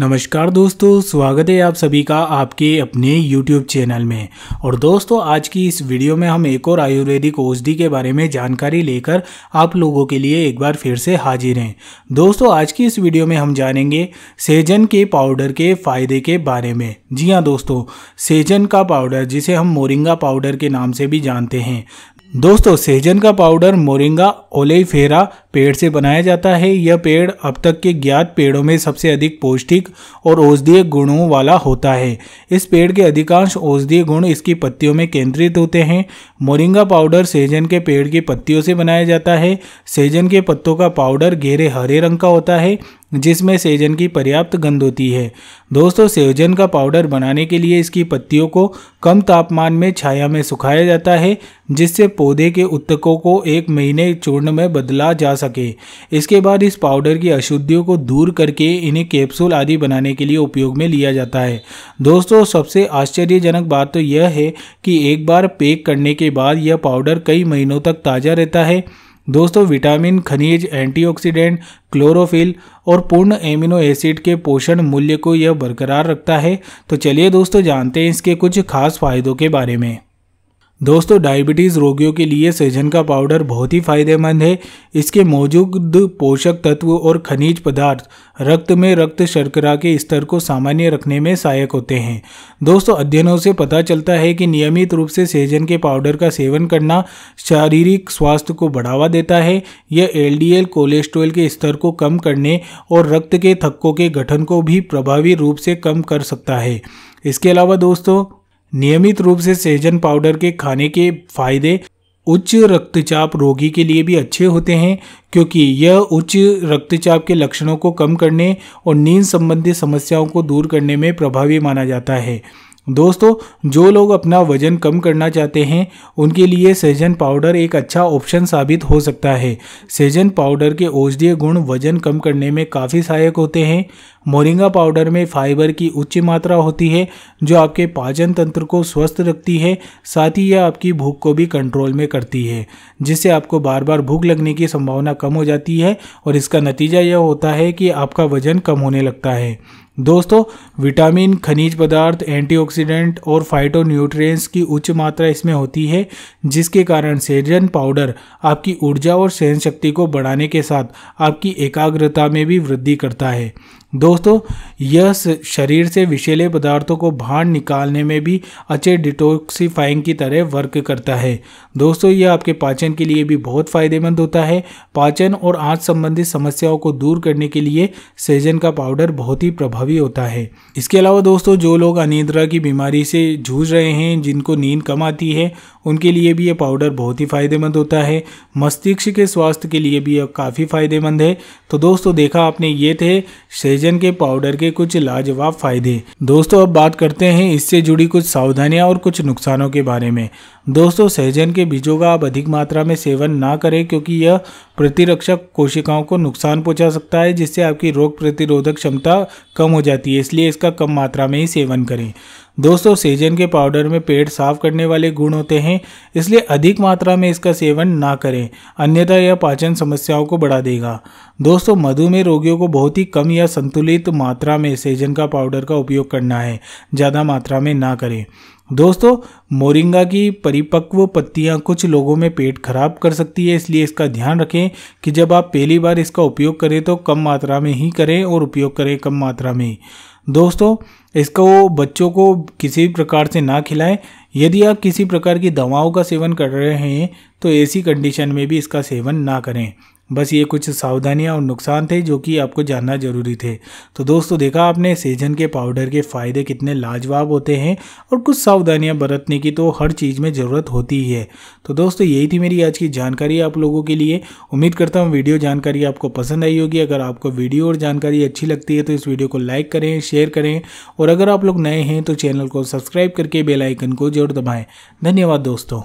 नमस्कार दोस्तों स्वागत है आप सभी का आपके अपने YouTube चैनल में और दोस्तों आज की इस वीडियो में हम एक और आयुर्वेदिक औषधि के बारे में जानकारी लेकर आप लोगों के लिए एक बार फिर से हाजिर हैं दोस्तों आज की इस वीडियो में हम जानेंगे सेजन के पाउडर के फायदे के बारे में जी हाँ दोस्तों सेजन का पाउडर जिसे हम मोरिंगा पाउडर के नाम से भी जानते हैं दोस्तों सेजन का पाउडर मोरिंगा ओलेफेरा पेड़ से बनाया जाता है यह पेड़ अब तक के ज्ञात पेड़ों में सबसे अधिक पौष्टिक और औषधीय गुणों वाला होता है इस पेड़ के अधिकांश औषधीय गुण इसकी पत्तियों में केंद्रित होते हैं मोरिंगा पाउडर सेजन के पेड़ की पत्तियों से बनाया जाता है सेजन के पत्तों का पाउडर गहरे हरे रंग का होता है जिसमें सेजन की पर्याप्त गंध होती है दोस्तों सेजन का पाउडर बनाने के लिए इसकी पत्तियों को कम तापमान में छाया में सुखाया जाता है जिससे पौधे के उत्तकों को एक महीने चूर्ण में बदला जा सके इसके बाद इस पाउडर की अशुद्धियों को दूर करके इन्हें कैप्सूल आदि बनाने के लिए उपयोग में लिया जाता है दोस्तों सबसे आश्चर्यजनक बात तो यह है कि एक बार पैक करने के बाद यह पाउडर कई महीनों तक ताज़ा रहता है दोस्तों विटामिन खनिज एंटीऑक्सीडेंट क्लोरोफिल और पूर्ण एमिनो एसिड के पोषण मूल्य को यह बरकरार रखता है तो चलिए दोस्तों जानते हैं इसके कुछ खास फायदों के बारे में दोस्तों डायबिटीज़ रोगियों के लिए सहजन का पाउडर बहुत ही फायदेमंद है इसके मौजूद पोषक तत्व और खनिज पदार्थ रक्त में रक्त शर्करा के स्तर को सामान्य रखने में सहायक होते हैं दोस्तों अध्ययनों से पता चलता है कि नियमित रूप से सहजन के पाउडर का सेवन करना शारीरिक स्वास्थ्य को बढ़ावा देता है यह एल कोलेस्ट्रॉल के स्तर को कम करने और रक्त के थक्कों के गठन को भी प्रभावी रूप से कम कर सकता है इसके अलावा दोस्तों नियमित रूप से सेजन पाउडर के खाने के फायदे उच्च रक्तचाप रोगी के लिए भी अच्छे होते हैं क्योंकि यह उच्च रक्तचाप के लक्षणों को कम करने और नींद संबंधी समस्याओं को दूर करने में प्रभावी माना जाता है दोस्तों जो लोग अपना वजन कम करना चाहते हैं उनके लिए सेजन पाउडर एक अच्छा ऑप्शन साबित हो सकता है सेजन पाउडर के औषधीय गुण वजन कम करने में काफ़ी सहायक होते हैं मोरिंगा पाउडर में फाइबर की उच्च मात्रा होती है जो आपके पाचन तंत्र को स्वस्थ रखती है साथ ही यह आपकी भूख को भी कंट्रोल में करती है जिससे आपको बार बार भूख लगने की संभावना कम हो जाती है और इसका नतीजा यह होता है कि आपका वजन कम होने लगता है दोस्तों विटामिन खनिज पदार्थ एंटीऑक्सीडेंट और फाइटोन्यूट्रिएंट्स की उच्च मात्रा इसमें होती है जिसके कारण सेजन पाउडर आपकी ऊर्जा और सहन शक्ति को बढ़ाने के साथ आपकी एकाग्रता में भी वृद्धि करता है दोस्तों यह शरीर से विषैले पदार्थों को बाहर निकालने में भी अच्छे डिटोक्सीफाइंग की तरह वर्क करता है दोस्तों यह आपके पाचन के लिए भी बहुत फ़ायदेमंद होता है पाचन और आँच संबंधित समस्याओं को दूर करने के लिए सेजन का पाउडर बहुत ही प्रभावी होता है इसके अलावा दोस्तों जो लोग अनिद्रा की बीमारी से जूझ रहे हैं जिनको नींद कम आती है उनके लिए भी यह पाउडर बहुत ही फ़ायदेमंद होता है मस्तिष्क के स्वास्थ्य के लिए भी यह काफ़ी फ़ायदेमंद है तो दोस्तों देखा आपने ये थे सेजन कोलेजन के पाउडर के कुछ लाजवाब फायदे दोस्तों अब बात करते हैं इससे जुड़ी कुछ सावधानियां और कुछ नुकसानों के बारे में दोस्तों सहजन के बीजों का आप अधिक मात्रा में सेवन ना करें क्योंकि यह प्रतिरक्षक कोशिकाओं को नुकसान पहुंचा सकता है जिससे आपकी रोग प्रतिरोधक क्षमता कम हो जाती है इसलिए इसका कम मात्रा में ही सेवन करें दोस्तों सेजन के पाउडर में पेट साफ करने वाले गुण होते हैं इसलिए अधिक मात्रा में इसका सेवन ना करें अन्यथा यह पाचन समस्याओं को बढ़ा देगा दोस्तों मधुमेह रोगियों को बहुत ही कम या संतुलित मात्रा में सेजन का पाउडर का उपयोग करना है ज़्यादा मात्रा में ना करें दोस्तों मोरिंगा की परिपक्व पत्तियां कुछ लोगों में पेट खराब कर सकती है इसलिए इसका ध्यान रखें कि जब आप पहली बार इसका उपयोग करें तो कम मात्रा में ही करें और उपयोग करें कम मात्रा में दोस्तों इसको बच्चों को किसी भी प्रकार से ना खिलाएं यदि आप किसी प्रकार की दवाओं का सेवन कर रहे हैं तो ऐसी कंडीशन में भी इसका सेवन ना करें बस ये कुछ सावधानियाँ और नुकसान थे जो कि आपको जानना ज़रूरी थे तो दोस्तों देखा आपने सेजन के पाउडर के फ़ायदे कितने लाजवाब होते हैं और कुछ सावधानियाँ बरतने की तो हर चीज़ में ज़रूरत होती ही है तो दोस्तों यही थी मेरी आज की जानकारी आप लोगों के लिए उम्मीद करता हूँ वीडियो जानकारी आपको पसंद आई होगी अगर आपको वीडियो और जानकारी अच्छी लगती है तो इस वीडियो को लाइक करें शेयर करें और अगर आप लोग नए हैं तो चैनल को सब्सक्राइब करके बेलाइकन को जरूर दबाएँ धन्यवाद दोस्तों